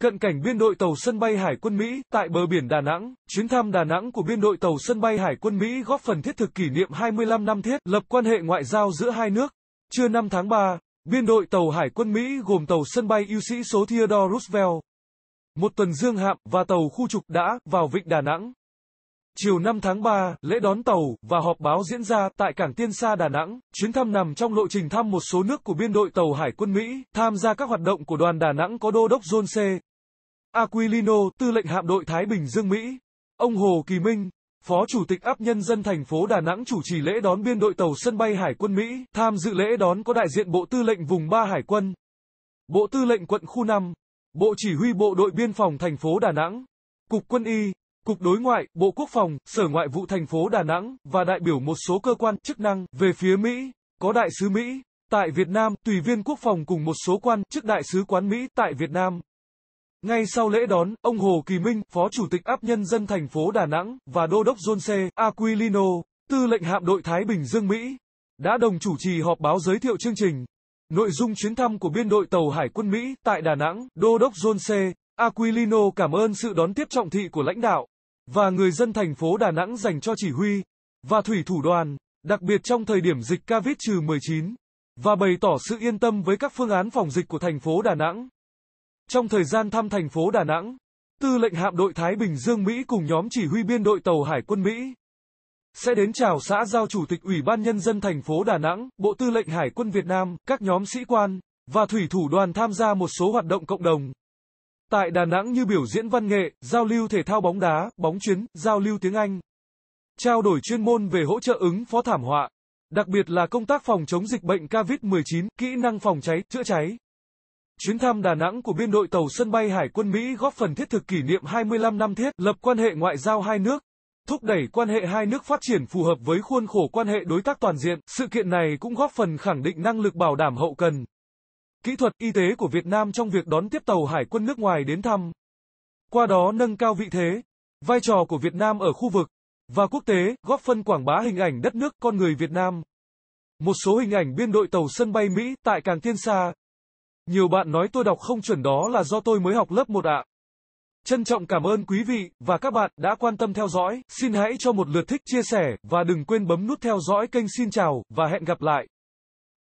Cận cảnh biên đội tàu sân bay Hải quân Mỹ tại bờ biển Đà Nẵng, chuyến thăm Đà Nẵng của biên đội tàu sân bay Hải quân Mỹ góp phần thiết thực kỷ niệm 25 năm thiết lập quan hệ ngoại giao giữa hai nước. Trưa 5 tháng 3, biên đội tàu Hải quân Mỹ gồm tàu sân bay ưu sĩ số Theodore Roosevelt, một tuần dương hạm và tàu khu trục đã vào vịnh Đà Nẵng. Chiều 5 tháng 3, lễ đón tàu và họp báo diễn ra tại cảng Tiên Sa Đà Nẵng. Chuyến thăm nằm trong lộ trình thăm một số nước của biên đội tàu Hải quân Mỹ, tham gia các hoạt động của đoàn Đà Nẵng có đô đốc John C. Aquilino, tư lệnh hạm đội Thái Bình Dương Mỹ. Ông Hồ Kỳ Minh, Phó Chủ tịch ấp nhân dân thành phố Đà Nẵng chủ trì lễ đón biên đội tàu sân bay Hải quân Mỹ. Tham dự lễ đón có đại diện Bộ Tư lệnh vùng 3 Hải quân, Bộ Tư lệnh quận khu 5, Bộ Chỉ huy Bộ đội Biên phòng thành phố Đà Nẵng, Cục Quân y, Cục Đối ngoại, Bộ Quốc phòng, Sở Ngoại vụ thành phố Đà Nẵng và đại biểu một số cơ quan chức năng về phía Mỹ, có đại sứ Mỹ tại Việt Nam, tùy viên quốc phòng cùng một số quan chức đại sứ quán Mỹ tại Việt Nam. Ngay sau lễ đón, ông Hồ Kỳ Minh, Phó Chủ tịch áp nhân dân thành phố Đà Nẵng và Đô đốc John C. Aquilino, tư lệnh hạm đội Thái Bình Dương Mỹ, đã đồng chủ trì họp báo giới thiệu chương trình. Nội dung chuyến thăm của biên đội tàu Hải quân Mỹ tại Đà Nẵng, Đô đốc John C. Aquilino cảm ơn sự đón tiếp trọng thị của lãnh đạo và người dân thành phố Đà Nẵng dành cho chỉ huy và thủy thủ đoàn, đặc biệt trong thời điểm dịch Covid-19 và bày tỏ sự yên tâm với các phương án phòng dịch của thành phố Đà Nẵng. Trong thời gian thăm thành phố Đà Nẵng, Tư lệnh hạm đội Thái Bình Dương Mỹ cùng nhóm chỉ huy biên đội tàu Hải quân Mỹ sẽ đến chào xã giao Chủ tịch Ủy ban Nhân dân thành phố Đà Nẵng, Bộ Tư lệnh Hải quân Việt Nam, các nhóm sĩ quan và thủy thủ đoàn tham gia một số hoạt động cộng đồng. Tại Đà Nẵng như biểu diễn văn nghệ, giao lưu thể thao bóng đá, bóng chuyến, giao lưu tiếng Anh, trao đổi chuyên môn về hỗ trợ ứng phó thảm họa, đặc biệt là công tác phòng chống dịch bệnh COVID-19, kỹ năng phòng cháy, chữa cháy. Chuyến thăm Đà Nẵng của biên đội tàu sân bay Hải quân Mỹ góp phần thiết thực kỷ niệm 25 năm thiết lập quan hệ ngoại giao hai nước, thúc đẩy quan hệ hai nước phát triển phù hợp với khuôn khổ quan hệ đối tác toàn diện. Sự kiện này cũng góp phần khẳng định năng lực bảo đảm hậu cần, kỹ thuật y tế của Việt Nam trong việc đón tiếp tàu hải quân nước ngoài đến thăm. Qua đó nâng cao vị thế, vai trò của Việt Nam ở khu vực và quốc tế, góp phần quảng bá hình ảnh đất nước con người Việt Nam. Một số hình ảnh biên đội tàu sân bay Mỹ tại Càng Tiên Sa nhiều bạn nói tôi đọc không chuẩn đó là do tôi mới học lớp 1 ạ. À. Trân trọng cảm ơn quý vị và các bạn đã quan tâm theo dõi, xin hãy cho một lượt thích chia sẻ và đừng quên bấm nút theo dõi kênh xin chào và hẹn gặp lại.